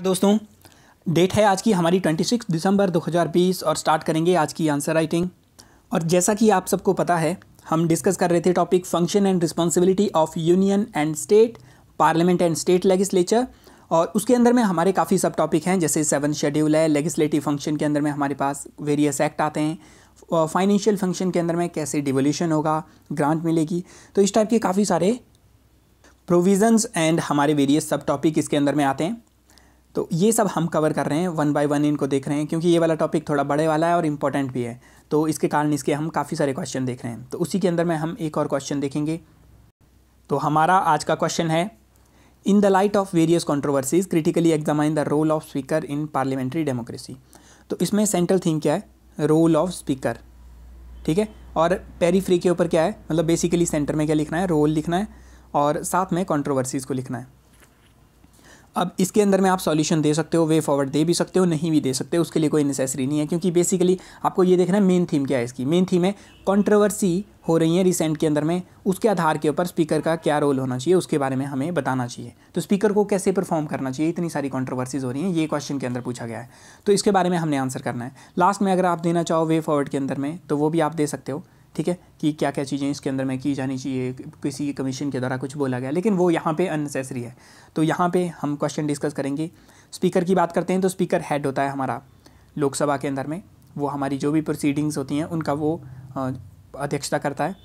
दोस्तों डेट है आज की हमारी 26 दिसंबर 2020 और स्टार्ट करेंगे आज की आंसर राइटिंग और जैसा कि आप सबको पता है हम डिस्कस कर रहे थे topic function and responsibility of union and state parliament and state legislature और उसके अंदर में हमारे काफ़ी सब टॉपिक हैं जैसे सेवन शेड्यूल है लेगिस्लेटिव फंक्शन के अंदर में हमारे पास वेरियस एक्ट आते हैं फाइनेंशियल फंक्शन के अंदर में कैसे डिवोल्यूशन होगा ग्रांट मिलेगी तो इस टाइप के काफ़ी सारे प्रोविजंस एंड हमारे वेरियस सब टॉपिक इसके अंदर में आते हैं तो ये सब हम कवर कर रहे हैं वन बाय वन इनको देख रहे हैं क्योंकि ये वाला टॉपिक थोड़ा बड़े वाला है और इम्पॉर्टेंट भी है तो इसके कारण इसके हम काफ़ी सारे क्वेश्चन देख रहे हैं तो उसी के अंदर में हम एक और क्वेश्चन देखेंगे तो हमारा आज का क्वेश्चन है in the light of various controversies critically examine the role of speaker in parliamentary democracy तो इसमें सेंट्रल थीम क्या है रोल ऑफ स्पीकर ठीक है और पेरीफ्री के ऊपर क्या है मतलब बेसिकली सेंटर में क्या लिखना है रोल लिखना है और साथ में कॉन्ट्रोवर्सीज़ को लिखना है अब इसके अंदर में आप सॉल्यूशन दे सकते हो वे फॉरवर्ड दे भी सकते हो नहीं भी दे सकते हो उसके लिए कोई नेसेसरी नहीं है क्योंकि बेसिकली आपको ये देखना है मेन थीम क्या है इसकी मेन थीम है कंट्रोवर्सी हो रही है रिसेंट के अंदर में उसके आधार के ऊपर स्पीकर का क्या रोल होना चाहिए उसके बारे में हमें बताना चाहिए तो स्पीकर को कैसे परफॉर्म करना चाहिए इतनी सारी कॉन्ट्रोवर्सीज़ हो रही हैं ये क्वेश्चन के अंदर पूछा गया है तो इसके बारे में हमने आंसर करना है लास्ट में अगर आप देना चाहो वे फॉरवर्ड के अंदर में तो वो भी आप दे सकते हो ठीक है कि क्या क्या चीज़ें इसके अंदर में की जानी चाहिए किसी कमीशन के द्वारा कुछ बोला गया लेकिन वो यहाँ पे अननेसेसरी है तो यहाँ पे हम क्वेश्चन डिस्कस करेंगे स्पीकर की बात करते हैं तो स्पीकर हेड होता है हमारा लोकसभा के अंदर में वो हमारी जो भी प्रोसीडिंग्स होती हैं उनका वो अध्यक्षता करता है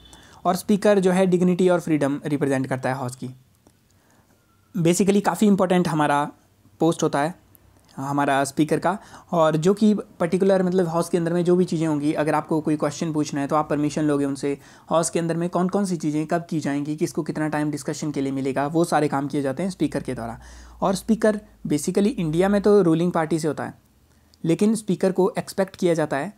और स्पीकर जो है डिग्निटी और फ्रीडम रिप्रेजेंट करता है हाउस की बेसिकली काफ़ी इंपॉर्टेंट हमारा पोस्ट होता है हमारा स्पीकर का और जो कि पर्टिकुलर मतलब हाउस के अंदर में जो भी चीज़ें होंगी अगर आपको कोई क्वेश्चन पूछना है तो आप परमिशन लोगे उनसे हाउस के अंदर में कौन कौन सी चीज़ें कब की जाएंगी किसको कितना टाइम डिस्कशन के लिए मिलेगा वो सारे काम किए जाते हैं स्पीकर के द्वारा और स्पीकर बेसिकली इंडिया में तो रूलिंग पार्टी से होता है लेकिन स्पीकर को एक्सपेक्ट किया जाता है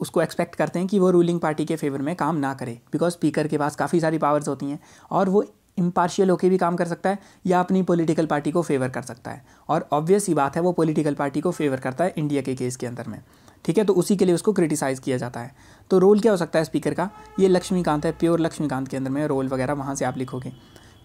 उसको एक्सपेक्ट करते हैं कि वो रूलिंग पार्टी के फेवर में काम ना करे बिकॉज स्पीकर के पास काफ़ी सारी पावर्स होती हैं और वो इम्पार्शियल होकर भी काम कर सकता है या अपनी पॉलिटिकल पार्टी को फेवर कर सकता है और ऑब्वियस ही बात है वो पॉलिटिकल पार्टी को फेवर करता है इंडिया के केस के अंदर में ठीक है तो उसी के लिए उसको क्रिटिसाइज़ किया जाता है तो रोल क्या हो सकता है स्पीकर का ये लक्ष्मीकांत है प्योर लक्ष्मीकांत के अंदर में रोल वगैरह वहाँ से आप लिखोगे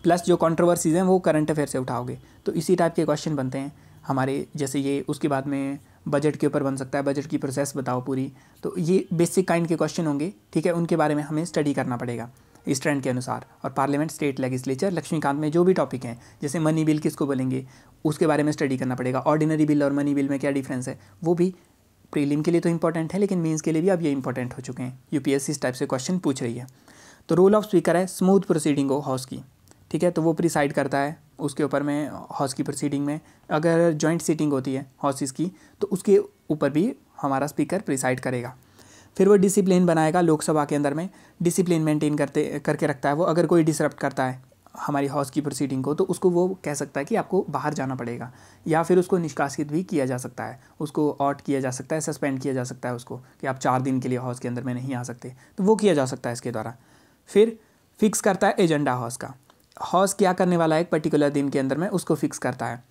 प्लस जो कॉन्ट्रोवर्सीज़ हैं वो करंट अफेयर से उठाओगे तो इसी टाइप के क्वेश्चन बनते हैं हमारे जैसे ये उसके बाद में बजट के ऊपर बन सकता है बजट की प्रोसेस बताओ पूरी तो ये बेसिक काइंड के क्वेश्चन होंगे ठीक है उनके बारे में हमें स्टडी करना पड़ेगा इस ट्रेंड के अनुसार और पार्लियामेंट स्टेट लेजिस्लेचर लक्ष्मीकांत में जो भी टॉपिक हैं जैसे मनी बिल किसको बोलेंगे उसके बारे में स्टडी करना पड़ेगा ऑर्डिनरी बिल और मनी बिल में क्या डिफरेंस है वो भी प्रीलिम के लिए तो इंपॉर्टेंट है लेकिन मेंस के लिए भी अब ये इंपॉर्टेंट हो चुके हैं यूपीएससी इस टाइप से क्वेश्चन पूछ रही है तो रोल ऑफ स्पीकर है स्मूथ प्रोसीडिंग हो हाउस की ठीक है तो वो प्रिसाइड करता है उसके ऊपर में हाउस की प्रोसीडिंग में अगर जॉइंट सीटिंग होती है हाउसेस की तो उसके ऊपर भी हमारा स्पीकर प्रिसाइड करेगा फिर वो डिसिप्लिन बनाएगा लोकसभा के अंदर में डिसिप्लिन मेंटेन करते करके रखता है वो अगर कोई डिसरप्ट करता है हमारी हाउस की प्रोसीडिंग को तो उसको वो कह सकता है कि आपको बाहर जाना पड़ेगा या फिर उसको निष्कासित भी किया जा सकता है उसको ऑट किया जा सकता है सस्पेंड किया जा सकता है उसको कि आप चार दिन के लिए हाउस के अंदर में नहीं आ सकते तो वो किया जा सकता है इसके द्वारा फिर फिक्स करता है एजेंडा हाउस का हाउस क्या करने वाला है एक पर्टिकुलर दिन के अंदर में उसको फिक्स करता है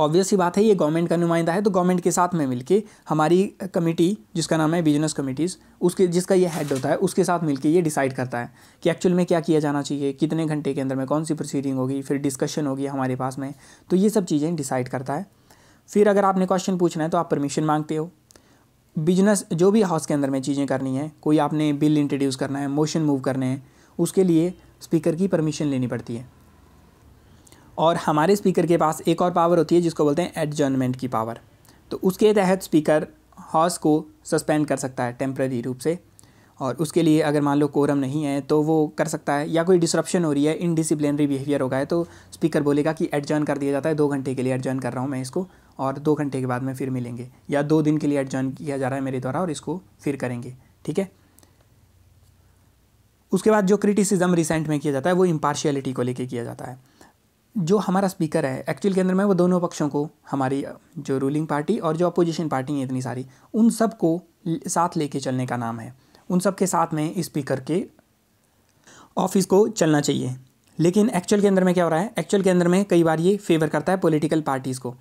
ऑब्वियस ही बात है ये गवर्नमेंट का नुमाइंदा है तो गवर्नमेंट के साथ में मिलके हमारी कमेटी जिसका नाम है बिजनेस कमेटीज़ उसके जिसका ये हेड होता है उसके साथ मिलके ये डिसाइड करता है कि एक्चुअल में क्या किया जाना चाहिए कितने घंटे के अंदर में कौन सी प्रोसीडिंग होगी फिर डिस्कशन होगी हमारे पास में तो ये सब चीज़ें डिसाइड करता है फिर अगर आपने क्वेश्चन पूछना है तो आप परमिशन मांगते हो बिजनेस जो भी हाउस के अंदर में चीज़ें करनी है कोई आपने बिल इंट्रोड्यूस करना है मोशन मूव करने हैं उसके लिए स्पीकर की परमिशन लेनी पड़ती है और हमारे स्पीकर के पास एक और पावर होती है जिसको बोलते हैं एडजर्नमेंट की पावर तो उसके तहत स्पीकर हॉर्स को सस्पेंड कर सकता है टेम्प्रेरी रूप से और उसके लिए अगर मान लो कोरम नहीं है तो वो कर सकता है या कोई डिसरप्शन हो रही है इनडिसिप्लिनरी बिहेवियर होगा है तो स्पीकर बोलेगा कि एडजर्न कर दिया जाता है दो घंटे के लिए एडजर्न कर रहा हूँ मैं इसको और दो घंटे के बाद में फिर मिलेंगे या दो दिन के लिए एडजर्न किया जा रहा है मेरे द्वारा और इसको फिर करेंगे ठीक है उसके बाद जो क्रिटिसिज्म रिसेंट में किया जाता है वो इम्पार्शियलिटी को लेके किया जाता है जो हमारा स्पीकर है एक्चुअल के अंदर में वो दोनों पक्षों को हमारी जो रूलिंग पार्टी और जो अपोजिशन पार्टी है इतनी सारी उन सब को साथ लेके चलने का नाम है उन सब के साथ में स्पीकर के ऑफिस को चलना चाहिए लेकिन एक्चुअल के अंदर में क्या हो रहा है एक्चुअल के अंदर में कई बार ये फेवर करता है पॉलिटिकल पार्टीज़ को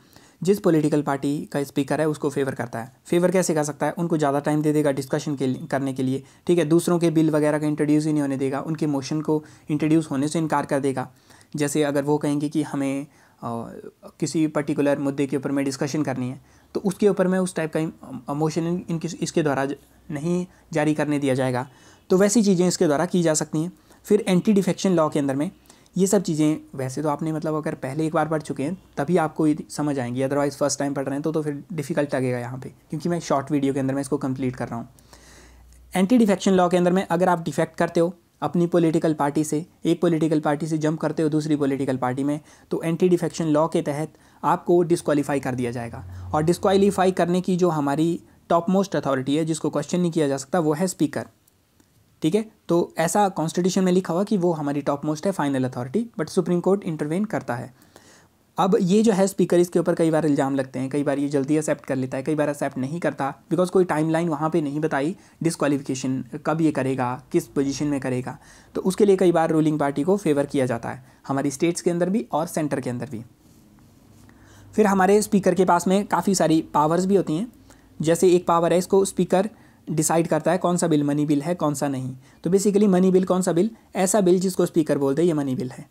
जिस पॉलिटिकल पार्टी का स्पीकर है उसको फेवर करता है फेवर कैसे कर सकता है उनको ज़्यादा टाइम दे देगा डिस्कशन के लिए करने के लिए ठीक है दूसरों के बिल वगैरह का इंट्रोड्यूस ही नहीं होने देगा उनके मोशन को इंट्रोड्यूस होने से इनकार कर देगा जैसे अगर वो कहेंगे कि हमें किसी पर्टिकुलर मुद्दे के ऊपर में डिस्कशन करनी है तो उसके ऊपर में उस टाइप का मोशन इनके इसके द्वारा नहीं जारी करने दिया जाएगा तो वैसी चीज़ें इसके द्वारा की जा सकती हैं फिर एंटी डिफेक्शन लॉ के अंदर में ये सब चीज़ें वैसे तो आपने मतलब अगर पहले एक बार पढ़ चुके हैं तभी आपको समझ आएंगी अदरवाइज़ फर्स्ट टाइम पढ़ रहे हैं तो तो फिर डिफ़िकल्ट लगेगा यहाँ पे क्योंकि मैं शॉर्ट वीडियो के अंदर मैं इसको कंप्लीट कर रहा हूँ एंटी डिफेक्शन लॉ के अंदर में अगर आप डिफेक्ट करते हो अपनी पॉलिटिकल पार्टी से एक पॉलिटिकल पार्टी से जंप करते हो दूसरी पॉलिटिकल पार्टी में तो एंटी डिफेक्शन लॉ के तहत आपको डिस्कवालीफाई कर दिया जाएगा और डिस्कवालीफाई करने की जो हमारी टॉप मोस्ट अथॉरिटी है जिसको क्वेश्चन नहीं किया जा सकता वो है स्पीकर ठीक है तो ऐसा कॉन्स्टिट्यूशन में लिखा हुआ कि वो हमारी टॉप मोस्ट है final authority but supreme court intervene करता है अब ये जो है स्पीकर इसके ऊपर कई बार इल्ज़ाम लगते हैं कई बार ये जल्दी एक्सेप्ट कर लेता है कई बार एक्सेप्ट नहीं करता बिकॉज कोई टाइम लाइन वहाँ पर नहीं बताई डिसक्वालिफिकेशन कब ये करेगा किस पोजिशन में करेगा तो उसके लिए कई बार रूलिंग पार्टी को फेवर किया जाता है हमारी स्टेट्स के अंदर भी और सेंटर के अंदर भी फिर हमारे स्पीकर के पास में काफ़ी सारी पावर्स भी होती हैं जैसे एक पावर है इसको स्पीकर डिसाइड करता है कौन सा बिल मनी बिल है कौन सा नहीं तो बेसिकली मनी बिल कौन सा बिल ऐसा बिल जिसको स्पीकर बोलते हैं ये मनी बिल है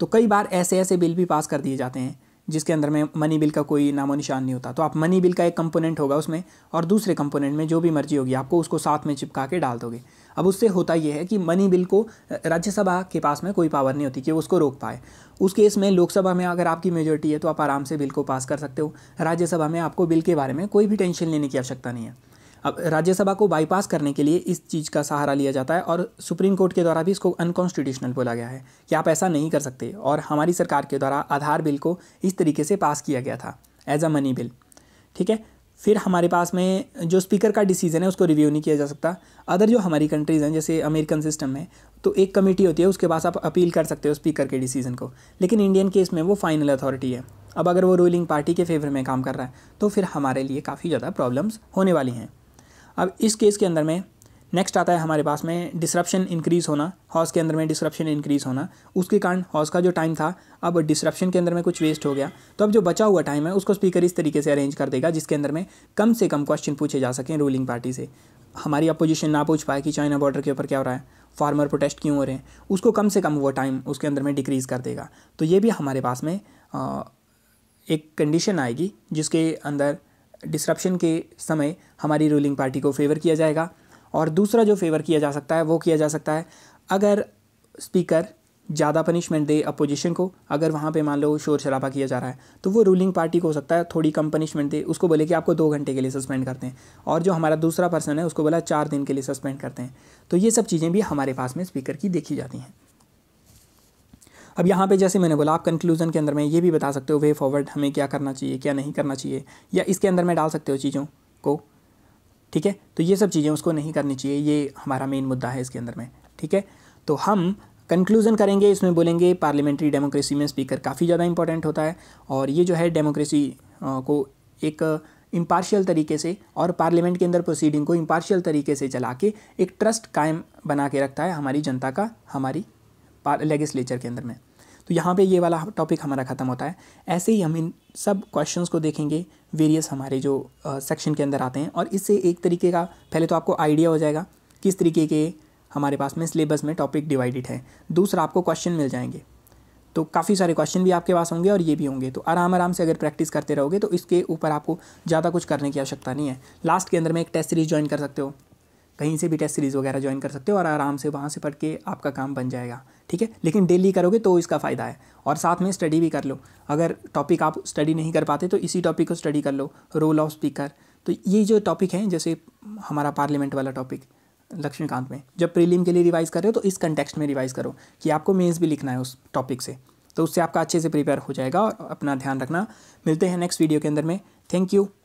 तो कई बार ऐसे ऐसे बिल भी पास कर दिए जाते हैं जिसके अंदर में मनी बिल का कोई नामो निशान नहीं होता तो आप मनी बिल का एक कंपोनेंट होगा उसमें और दूसरे कंपोनेंट में जो भी मर्जी होगी आपको उसको साथ में चिपका के डाल दोगे अब उससे होता यह है कि मनी बिल को राज्यसभा के पास में कोई पावर नहीं होती कि वो उसको रोक पाए उस केस में लोकसभा में अगर आपकी मेजोरिटी है तो आप आराम से बिल को पास कर सकते हो राज्यसभा में आपको बिल के बारे में कोई भी टेंशन लेने की आवश्यकता नहीं है अब राज्यसभा को बाईपास करने के लिए इस चीज़ का सहारा लिया जाता है और सुप्रीम कोर्ट के द्वारा भी इसको अनकॉन्स्टिट्यूशनल बोला गया है कि आप ऐसा नहीं कर सकते और हमारी सरकार के द्वारा आधार बिल को इस तरीके से पास किया गया था एज अ मनी बिल ठीक है फिर हमारे पास में जो स्पीकर का डिसीजन है उसको रिव्यू नहीं किया जा सकता अदर जो हमारी कंट्रीज़ हैं जैसे अमेरिकन सिस्टम है तो एक कमेटी होती है उसके पास आप अपील कर सकते हो स्पीकर के डिसीजन को लेकिन इंडियन केस में वो फाइनल अथॉरिटी है अब अगर वो रूलिंग पार्टी के फेवर में काम कर रहा है तो फिर हमारे लिए काफ़ी ज़्यादा प्रॉब्लम्स होने वाली हैं अब इस केस के अंदर में नेक्स्ट आता है हमारे पास में डिसरप्शन इंक्रीज़ होना हॉर्स के अंदर में डिसरप्शन इंक्रीज़ होना उसके कारण हॉर्स का जो टाइम था अब डिसरप्शन के अंदर में कुछ वेस्ट हो गया तो अब जो बचा हुआ टाइम है उसको स्पीकर इस तरीके से अरेंज कर देगा जिसके अंदर में कम से कम क्वेश्चन पूछे जा सकें रूलिंग पार्टी से हमारी अपोजिशन ना पूछ पाए कि चाइना बॉर्डर के ऊपर क्या हो रहा है फार्मर प्रोटेस्ट क्यों हो रहे हैं उसको कम से कम वो टाइम उसके अंदर में डिक्रीज़ कर देगा तो ये भी हमारे पास में एक कंडीशन आएगी जिसके अंदर डिसरप्शन के समय हमारी रूलिंग पार्टी को फेवर किया जाएगा और दूसरा जो फेवर किया जा सकता है वो किया जा सकता है अगर स्पीकर ज़्यादा पनिशमेंट दे अपोजिशन को अगर वहाँ पे मान लो शोर शराबा किया जा रहा है तो वो रूलिंग पार्टी को हो सकता है थोड़ी कम पनिशमेंट दे उसको बोले कि आपको दो घंटे के लिए सस्पेंड करते हैं और जो हमारा दूसरा पर्सन है उसको बोला चार दिन के लिए सस्पेंड करते हैं तो ये सब चीज़ें भी हमारे पास में स्पीकर की देखी जाती हैं अब यहाँ पे जैसे मैंने बोला आप कंक्लूजन के अंदर में ये भी बता सकते हो वे फॉरवर्ड हमें क्या करना चाहिए क्या नहीं करना चाहिए या इसके अंदर में डाल सकते हो चीज़ों को ठीक है तो ये सब चीज़ें उसको नहीं करनी चाहिए ये हमारा मेन मुद्दा है इसके अंदर में ठीक है तो हम कंक्लूजन करेंगे इसमें बोलेंगे पार्लियामेंट्री डेमोक्रेसी में स्पीकर काफ़ी ज़्यादा इंपॉर्टेंट होता है और ये जो है डेमोक्रेसी को एक इम्पार्शियल तरीके से और पार्लियामेंट के अंदर प्रोसीडिंग को इम्पार्शियल तरीके से चला के एक ट्रस्ट कायम बना के रखता है हमारी जनता का हमारी लेगिस्लेचर के अंदर में तो यहाँ पे ये वाला टॉपिक हमारा ख़त्म होता है ऐसे ही हम इन सब क्वेश्चंस को देखेंगे वेरियस हमारे जो सेक्शन के अंदर आते हैं और इससे एक तरीके का पहले तो आपको आइडिया हो जाएगा किस तरीके के हमारे पास में सिलेबस में टॉपिक डिवाइडेड है दूसरा आपको क्वेश्चन मिल जाएंगे तो काफ़ी सारे क्वेश्चन भी आपके पास होंगे और ये भी होंगे तो आराम आराम से अगर प्रैक्टिस करते रहोगे तो इसके ऊपर आपको ज़्यादा कुछ करने की आवश्यकता नहीं है लास्ट के अंदर में एक टेस्ट सीरीज ज्वाइन कर सकते हो कहीं से भी टेस्ट सीरीज़ वगैरह ज्वाइन कर सकते हो और आराम से वहाँ से पढ़ के आपका काम बन जाएगा ठीक है लेकिन डेली करोगे तो इसका फ़ायदा है और साथ में स्टडी भी कर लो अगर टॉपिक आप स्टडी नहीं कर पाते तो इसी टॉपिक को स्टडी कर लो रोल ऑफ स्पीकर तो ये जो टॉपिक हैं जैसे हमारा पार्लियामेंट वाला टॉपिक लक्ष्मीकांत में जब प्रीलिम के लिए रिवाइज़ कर रहे हो तो इस कंटेक्सट में रिवाइज़ करो कि आपको मेन्स भी लिखना है उस टॉपिक से तो उससे आपका अच्छे से प्रिपेयर हो जाएगा और अपना ध्यान रखना मिलते हैं नेक्स्ट वीडियो के अंदर में थैंक यू